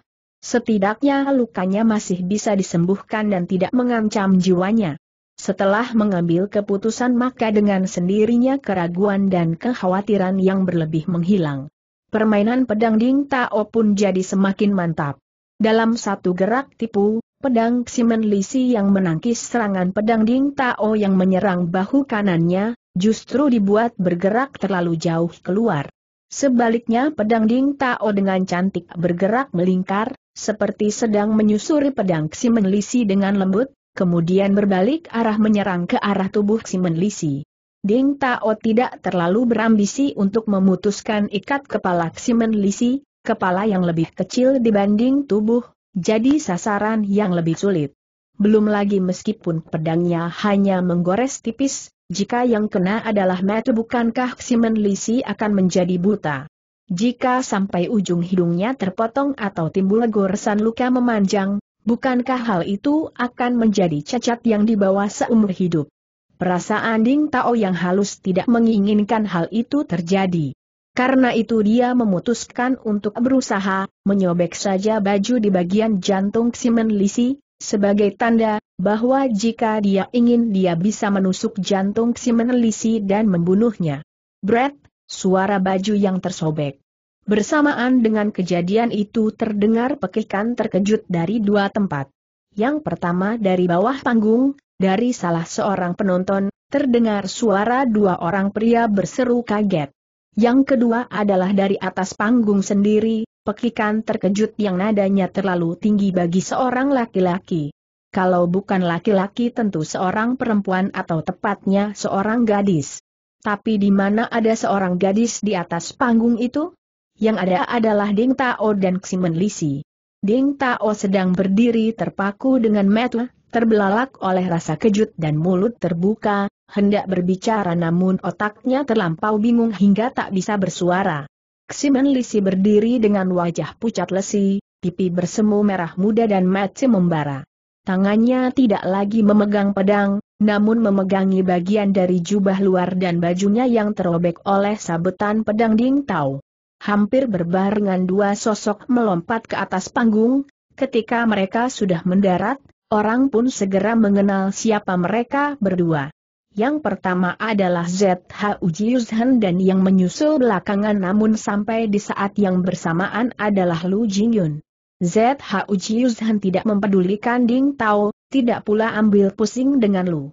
Setidaknya lukanya masih bisa disembuhkan dan tidak mengancam jiwanya. Setelah mengambil keputusan maka dengan sendirinya keraguan dan kekhawatiran yang berlebih menghilang. Permainan pedang Ding Tao pun jadi semakin mantap. Dalam satu gerak tipu, pedang Ximen Lisi yang menangkis serangan pedang Ding Tao yang menyerang bahu kanannya, justru dibuat bergerak terlalu jauh keluar. Sebaliknya pedang Ding Tao dengan cantik bergerak melingkar, seperti sedang menyusuri pedang Menlisi dengan lembut, kemudian berbalik arah menyerang ke arah tubuh Menlisi. Ding Tao tidak terlalu berambisi untuk memutuskan ikat kepala Menlisi, kepala yang lebih kecil dibanding tubuh, jadi sasaran yang lebih sulit. Belum lagi meskipun pedangnya hanya menggores tipis, jika yang kena adalah mata bukankah si Lisi akan menjadi buta. Jika sampai ujung hidungnya terpotong atau timbul goresan luka memanjang, bukankah hal itu akan menjadi cacat yang dibawa seumur hidup? Perasaan Ding Tao yang halus tidak menginginkan hal itu terjadi. Karena itu dia memutuskan untuk berusaha, menyobek saja baju di bagian jantung Simon Lisi, sebagai tanda bahwa jika dia ingin dia bisa menusuk jantung Simon Lisi dan membunuhnya. Brett. Suara baju yang tersobek. Bersamaan dengan kejadian itu terdengar pekikan terkejut dari dua tempat. Yang pertama dari bawah panggung, dari salah seorang penonton, terdengar suara dua orang pria berseru kaget. Yang kedua adalah dari atas panggung sendiri, pekikan terkejut yang nadanya terlalu tinggi bagi seorang laki-laki. Kalau bukan laki-laki tentu seorang perempuan atau tepatnya seorang gadis. Tapi di mana ada seorang gadis di atas panggung itu? Yang ada adalah Ding Tao dan Ximen Lisi. Ding Tao sedang berdiri terpaku dengan metu, terbelalak oleh rasa kejut dan mulut terbuka, hendak berbicara namun otaknya terlampau bingung hingga tak bisa bersuara. Ximen Lisi berdiri dengan wajah pucat lesi, pipi bersemu merah muda dan mata membara. Tangannya tidak lagi memegang pedang, namun memegangi bagian dari jubah luar dan bajunya yang terobek oleh sabetan pedang Ding Tao. Hampir berbarengan dua sosok melompat ke atas panggung, ketika mereka sudah mendarat, orang pun segera mengenal siapa mereka berdua. Yang pertama adalah ZH Ujiuzhen dan yang menyusul belakangan namun sampai di saat yang bersamaan adalah Lu Jingyun. ZHU Jiuzhan tidak mempedulikan Ding Tao, tidak pula ambil pusing dengan Lu.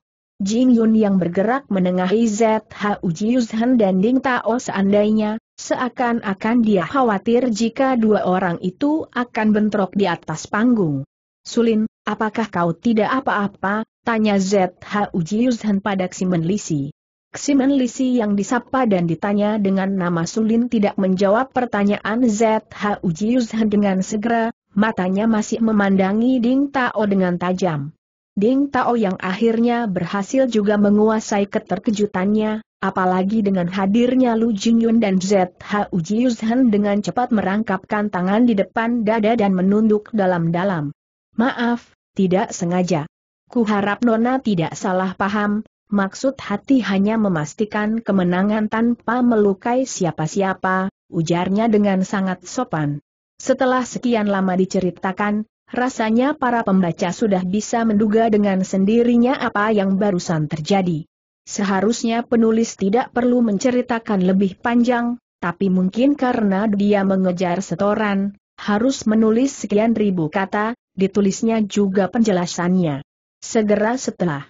Jin Yun yang bergerak menengahi ZHU Jiuzhan dan Ding Tao seandainya, seakan-akan dia khawatir jika dua orang itu akan bentrok di atas panggung. Sulin, apakah kau tidak apa-apa? Tanya ZHU Jiuzhan pada Ximen Lisi. Ximen Lisi yang disapa dan ditanya dengan nama Sulin tidak menjawab pertanyaan ZH Ujiushan dengan segera, matanya masih memandangi Ding Tao dengan tajam. Ding Tao yang akhirnya berhasil juga menguasai keterkejutannya, apalagi dengan hadirnya Lu Jingyun dan ZH Ujiushan, dengan cepat merangkapkan tangan di depan dada dan menunduk dalam-dalam. Maaf, tidak sengaja. Kuharap Nona tidak salah paham, Maksud hati hanya memastikan kemenangan tanpa melukai siapa-siapa, ujarnya dengan sangat sopan. Setelah sekian lama diceritakan, rasanya para pembaca sudah bisa menduga dengan sendirinya apa yang barusan terjadi. Seharusnya penulis tidak perlu menceritakan lebih panjang, tapi mungkin karena dia mengejar setoran, harus menulis sekian ribu kata, ditulisnya juga penjelasannya. Segera setelah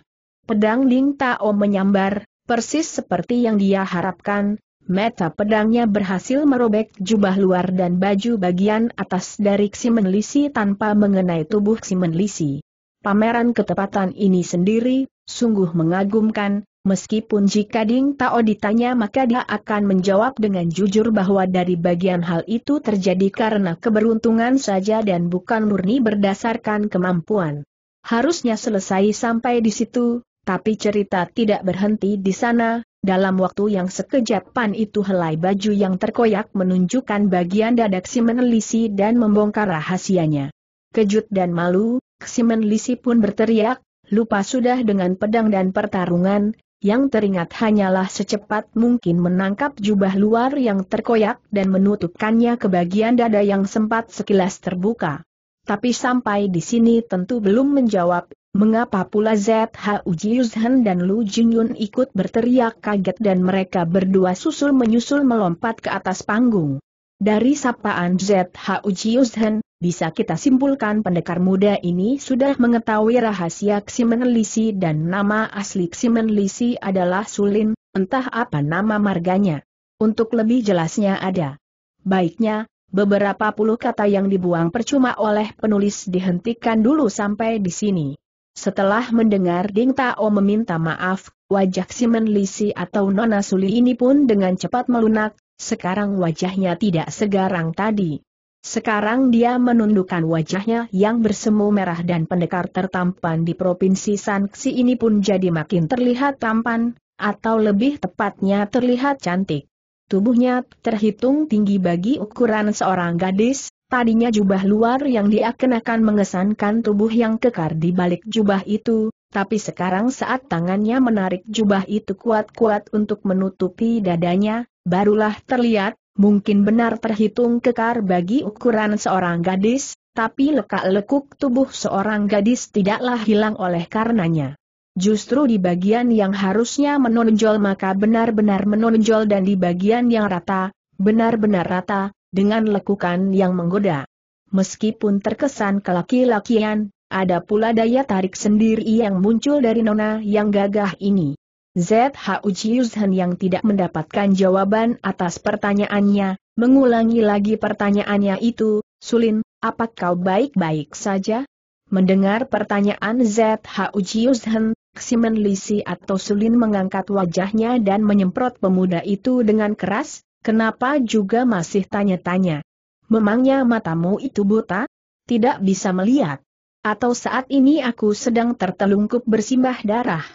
Pedang Ling Tao menyambar, persis seperti yang dia harapkan, meta pedangnya berhasil merobek jubah luar dan baju bagian atas dari Ximen Lisi tanpa mengenai tubuh Ximen Lisi. Pameran ketepatan ini sendiri, sungguh mengagumkan, meskipun jika Ding Tao ditanya maka dia akan menjawab dengan jujur bahwa dari bagian hal itu terjadi karena keberuntungan saja dan bukan murni berdasarkan kemampuan. Harusnya selesai sampai di situ, tapi cerita tidak berhenti di sana, dalam waktu yang sekejap Pan itu helai baju yang terkoyak menunjukkan bagian dada Ximen Lisi dan membongkar rahasianya. Kejut dan malu, Ximen Lisi pun berteriak, lupa sudah dengan pedang dan pertarungan, yang teringat hanyalah secepat mungkin menangkap jubah luar yang terkoyak dan menutupkannya ke bagian dada yang sempat sekilas terbuka. Tapi sampai di sini tentu belum menjawab Mengapa pula ZHU Yuzhen dan Lu Junyun ikut berteriak kaget dan mereka berdua susul menyusul melompat ke atas panggung? Dari sapaan ZHU Yuzhen, bisa kita simpulkan pendekar muda ini sudah mengetahui rahasia Lisi dan nama asli Lisi adalah Sulin, entah apa nama marganya. Untuk lebih jelasnya ada. Baiknya, beberapa puluh kata yang dibuang percuma oleh penulis dihentikan dulu sampai di sini. Setelah mendengar Ding Tao meminta maaf, wajah Simen Lisi atau Nona Suli ini pun dengan cepat melunak, sekarang wajahnya tidak segarang tadi. Sekarang dia menundukkan wajahnya yang bersemu merah dan pendekar tertampan di Provinsi Sanksi ini pun jadi makin terlihat tampan, atau lebih tepatnya terlihat cantik. Tubuhnya terhitung tinggi bagi ukuran seorang gadis, Tadinya jubah luar yang dia kenakan mengesankan tubuh yang kekar di balik jubah itu, tapi sekarang saat tangannya menarik jubah itu kuat-kuat untuk menutupi dadanya, barulah terlihat, mungkin benar terhitung kekar bagi ukuran seorang gadis, tapi lekak-lekuk tubuh seorang gadis tidaklah hilang oleh karenanya. Justru di bagian yang harusnya menonjol maka benar-benar menonjol dan di bagian yang rata, benar-benar rata, dengan lekukan yang menggoda. Meskipun terkesan kelaki-lakian, ada pula daya tarik sendiri yang muncul dari nona yang gagah ini. ZH Ujiuzhen yang tidak mendapatkan jawaban atas pertanyaannya, mengulangi lagi pertanyaannya itu, Sulin, apakah kau baik-baik saja? Mendengar pertanyaan ZH Ujiuzhen, Ximen Lisi atau Sulin mengangkat wajahnya dan menyemprot pemuda itu dengan keras, Kenapa juga masih tanya-tanya? Memangnya matamu itu buta? Tidak bisa melihat? Atau saat ini aku sedang tertelungkup bersimbah darah?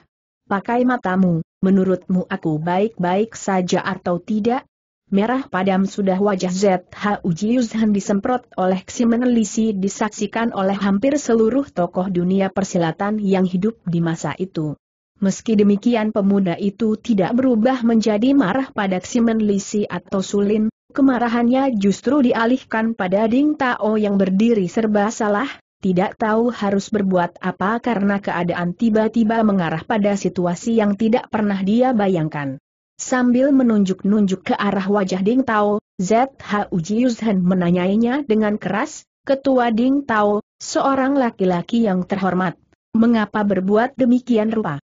Pakai matamu, menurutmu aku baik-baik saja atau tidak? Merah padam sudah wajah ZH Ujiuzhan disemprot oleh Ximenelisi disaksikan oleh hampir seluruh tokoh dunia persilatan yang hidup di masa itu. Meski demikian pemuda itu tidak berubah menjadi marah pada Ximen Lisi atau Sulin, kemarahannya justru dialihkan pada Ding Tao yang berdiri serba salah, tidak tahu harus berbuat apa karena keadaan tiba-tiba mengarah pada situasi yang tidak pernah dia bayangkan. Sambil menunjuk-nunjuk ke arah wajah Ding Tao, ZHU Jiuzhen menanyainya dengan keras, Ketua Ding Tao, seorang laki-laki yang terhormat. Mengapa berbuat demikian rupa?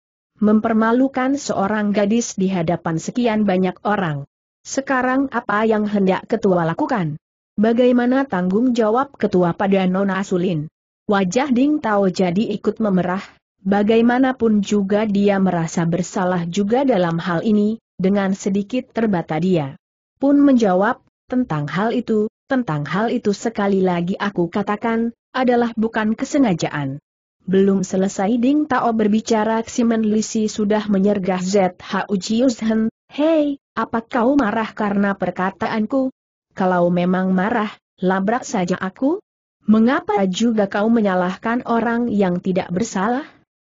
mempermalukan seorang gadis di hadapan sekian banyak orang. Sekarang apa yang hendak ketua lakukan? Bagaimana tanggung jawab ketua pada Nona Sulin? Wajah Ding Tao jadi ikut memerah, bagaimanapun juga dia merasa bersalah juga dalam hal ini, dengan sedikit terbata dia. Pun menjawab, tentang hal itu, tentang hal itu sekali lagi aku katakan, adalah bukan kesengajaan. Belum selesai Ding Tao berbicara Ximen Lisi sudah menyergah ZHU Jiuzhen, Hei, apa kau marah karena perkataanku? Kalau memang marah, labrak saja aku? Mengapa juga kau menyalahkan orang yang tidak bersalah?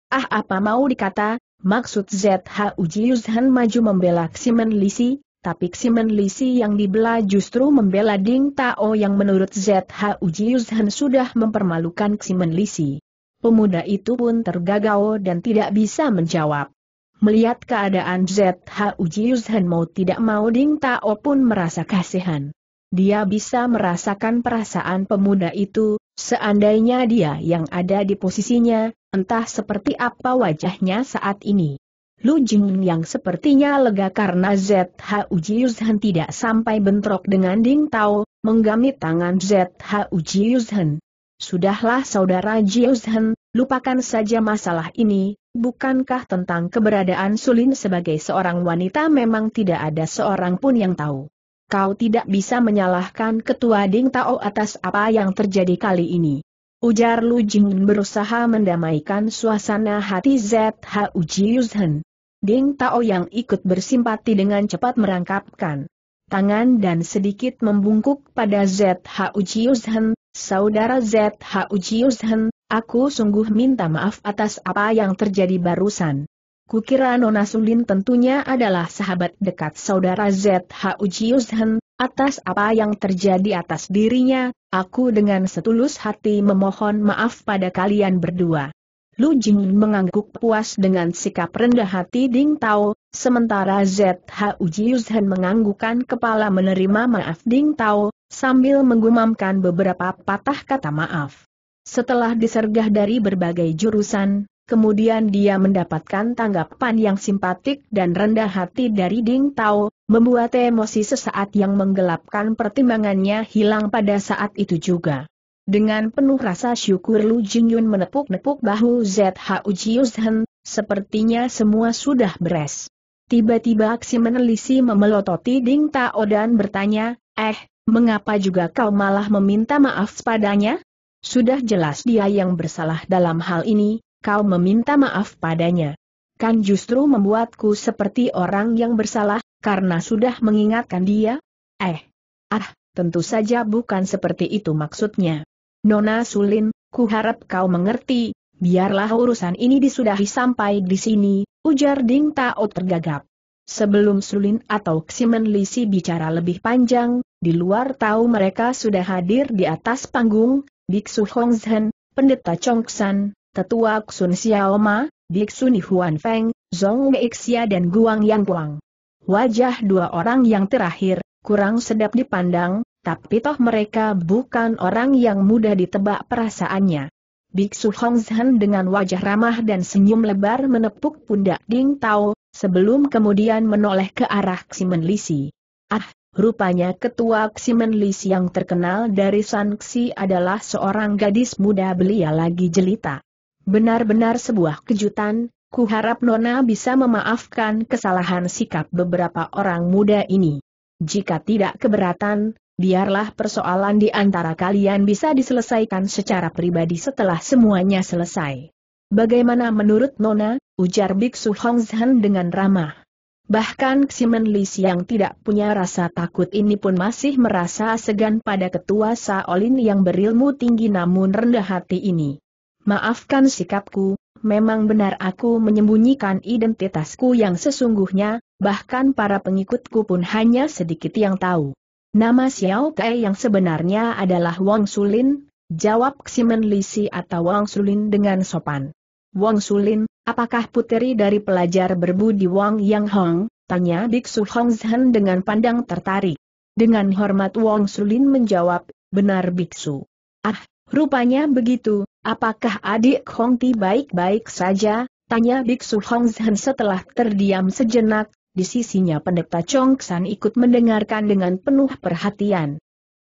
Ah apa mau dikata, maksud ZHU Jiuzhen maju membela Ximen Lisi, tapi Ximen Lisi yang dibela justru membela Ding Tao yang menurut ZHU Jiuzhen sudah mempermalukan Ximen Lisi. Pemuda itu pun tergagau dan tidak bisa menjawab. Melihat keadaan ZHU Uji mau tidak mau Ding Tao pun merasa kasihan. Dia bisa merasakan perasaan pemuda itu, seandainya dia yang ada di posisinya, entah seperti apa wajahnya saat ini. Lu Jing yang sepertinya lega karena ZHU Uji tidak sampai bentrok dengan Ding Tao, menggamit tangan ZHU Uji Sudahlah saudara Jiuzhen, lupakan saja masalah ini, bukankah tentang keberadaan Sulin sebagai seorang wanita memang tidak ada seorang pun yang tahu. Kau tidak bisa menyalahkan ketua Ding Tao atas apa yang terjadi kali ini. Ujar Lu Jingin berusaha mendamaikan suasana hati ZHU Jiuzhen. Ding Tao yang ikut bersimpati dengan cepat merangkapkan tangan dan sedikit membungkuk pada ZHU Jiuzhen, Saudara ZH Ujius Hen, aku sungguh minta maaf atas apa yang terjadi barusan. Kukira Nona Sulin tentunya adalah sahabat dekat saudara ZH Ujius Hen, atas apa yang terjadi atas dirinya, aku dengan setulus hati memohon maaf pada kalian berdua. Lu Jing mengangguk puas dengan sikap rendah hati Ding Tao, sementara ZH Ujius Hen menganggukkan kepala menerima maaf Ding Tao, sambil menggumamkan beberapa patah kata maaf. Setelah disergah dari berbagai jurusan, kemudian dia mendapatkan tanggapan yang simpatik dan rendah hati dari Ding Tao, membuat emosi sesaat yang menggelapkan pertimbangannya hilang pada saat itu juga. Dengan penuh rasa syukur Lu Jingyun menepuk-nepuk bahu ZHU Jiuzhen, sepertinya semua sudah beres. Tiba-tiba aksi menelisi memelototi Ding Tao dan bertanya, eh, mengapa juga kau malah meminta maaf padanya? Sudah jelas dia yang bersalah dalam hal ini, kau meminta maaf padanya. Kan justru membuatku seperti orang yang bersalah, karena sudah mengingatkan dia? Eh, ah, tentu saja bukan seperti itu maksudnya. Nona Sulin, ku harap kau mengerti, biarlah urusan ini disudahi sampai di sini, ujar Ding Tao tergagap. Sebelum Sulin atau Ximen Lisi bicara lebih panjang, di luar tahu mereka sudah hadir di atas panggung, Biksu Hongzhen, Pendeta Chong Tetua Xun Xiaoma, Biksu Ni Huan Feng, Zong Meixia dan Guang Yang Guang. Wajah dua orang yang terakhir, kurang sedap dipandang, tapi toh mereka bukan orang yang mudah ditebak perasaannya. Biksu Hongzhen dengan wajah ramah dan senyum lebar menepuk pundak Ding Tao, sebelum kemudian menoleh ke arah Ximen Lisi. Ah, Rupanya ketua Ximen Lis yang terkenal dari Sanksi adalah seorang gadis muda belia lagi jelita. Benar-benar sebuah kejutan, Kuharap Nona bisa memaafkan kesalahan sikap beberapa orang muda ini. Jika tidak keberatan, biarlah persoalan di antara kalian bisa diselesaikan secara pribadi setelah semuanya selesai. Bagaimana menurut Nona, ujar Biksu Hongzhan dengan ramah. Bahkan Ximen Lis yang tidak punya rasa takut ini pun masih merasa segan pada ketua Saolin yang berilmu tinggi namun rendah hati ini. Maafkan sikapku, memang benar aku menyembunyikan identitasku yang sesungguhnya, bahkan para pengikutku pun hanya sedikit yang tahu. Nama Xiao Kai yang sebenarnya adalah Wang Sulin, jawab Ximen Lisi atau Wang Sulin dengan sopan. Wang Sulin, Apakah puteri dari pelajar berbudi Wang Yang Hong? Tanya Biksu Hong Zhen dengan pandang tertarik. Dengan hormat Wang Sulin menjawab, benar Biksu. Ah, rupanya begitu, apakah adik Hong Ti baik-baik saja? Tanya Biksu Hong Zhen setelah terdiam sejenak, di sisinya pendeta Chong San ikut mendengarkan dengan penuh perhatian.